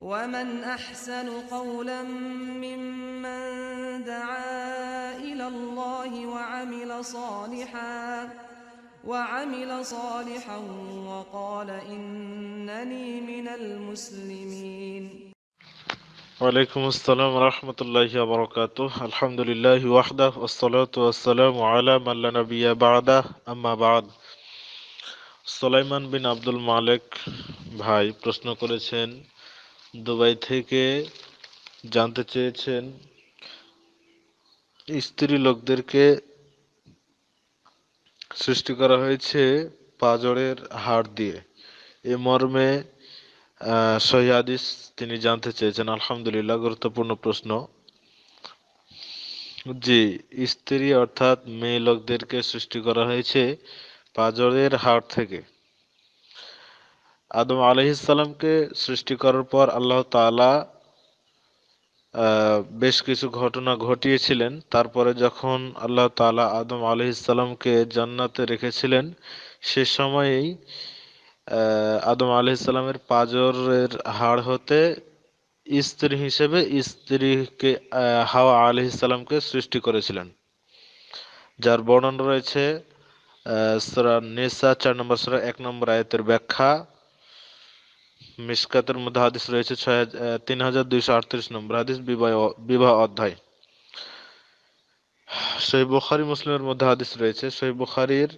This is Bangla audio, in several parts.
ومن أحسن قولا ممن دعا إلى الله وعمل صالحا وعمل صالحا وقال إنني من المسلمين وعليكم السلام ورحمة الله وبركاته الحمد لله وحده والصلاة والسلام على من لا نبي بعده أما بعد بن عبد আব্দুল মালেক ভাই প্রশ্ন করেছেন দুবাই থেকে জানতে চেয়েছেন স্ত্রী লোকদেরকে সৃষ্টি করা হয়েছে পাজরের হাড় দিয়ে এ মর্মে সহিদিস তিনি জানতে চেয়েছেন আলহামদুলিল্লাহ গুরুত্বপূর্ণ প্রশ্ন জি স্ত্রী অর্থাৎ মেয়ে লোকদেরকে সৃষ্টি করা হয়েছে পাজরের হাড় থেকে আদম আলহিসাল্লামকে সৃষ্টি করার পর আল্লাহ তালা বেশ কিছু ঘটনা ঘটিয়েছিলেন তারপরে যখন আল্লাহ তালা আদম আলহিসাল্লামকে জান্নাতে রেখেছিলেন সে সময়েই আদম আলহিসাল্লামের পাজরের হাড় হতে স্ত্রী হিসেবে স্ত্রীকে হাওয়া আলহিসাল্লামকে সৃষ্টি করেছিলেন যার বর্ণন রয়েছে নেসা চার নম্বর সরা এক নম্বর আয়তের ব্যাখ্যা মিসকাতের মধ্যে হাদিস রয়েছে ছয় তিন হাজার দুইশো আটত্রিশ নম্বর হাদিস বিবাহ বিবাহ অধ্যায় সহি বুখারি মুসলিমের মধ্যে হাদিস রয়েছে সহি বুখারির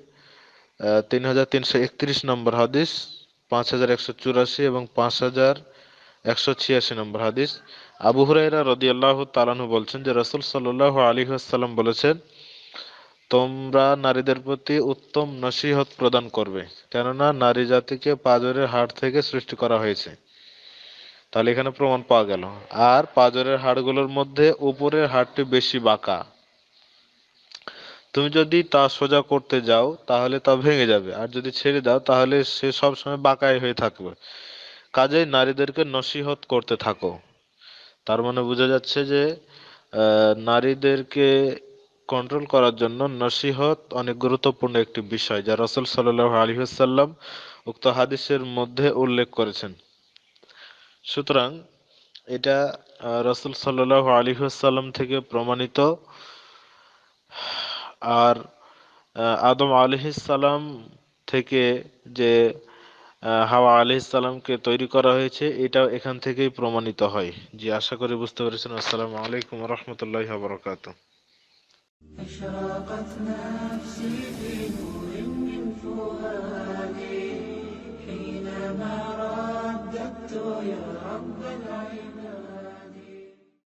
তিন হাজার তিনশো একত্রিশ নম্বর হাদিস পাঁচ হাজার একশো চুরাশি এবং পাঁচ হাজার একশো ছিয়াশি নম্বর হাদিস আবু হুরাইরা রদিয়াল্লাহ তালানু বলছেন যে রসুল সাল্লাহ আলী আসসালাম বলেছেন তোমরা নারীদের প্রতি উত্তম নসিহত প্রদান করবে কেননা নারী জাতিকে পাজরের হাড় থেকে সৃষ্টি করা হয়েছে তাহলে এখানে প্রমাণ পাওয়া গেল আর পাজরের হাড়গুলোর মধ্যে উপরের হাড়টি বেশি বাঁকা তুমি যদি তা সোজা করতে যাও তাহলে তা ভেঙে যাবে আর যদি ছেড়ে দাও তাহলে সে সবসময় বাঁকাই হয়ে থাকবে কাজেই নারীদেরকে নসিহত করতে থাকো তার মানে বোঝা যাচ্ছে যে নারীদেরকে কন্ট্রোল করার জন্য নসিহত অনেক গুরুত্বপূর্ণ একটি বিষয় যা রসুল সাল্লাহ আলহিহাসাল্লাম উক্ত হাদিসের মধ্যে উল্লেখ করেছেন সুতরাং এটা রসুল সাল্লাহ আলহিহাসাল্লাম থেকে প্রমাণিত আর আদম আলহিসাল্লাম থেকে যে হাওয়া আলহিসাল্লামকে তৈরি করা হয়েছে এটাও এখান থেকেই প্রমাণিত হয় জি আশা করি বুঝতে পেরেছেন আসসালামু আলাইকুম রহমতুল্লাহ বরকাত أشرقت نفسي في نور من فؤادي حينما رددت يا رب العين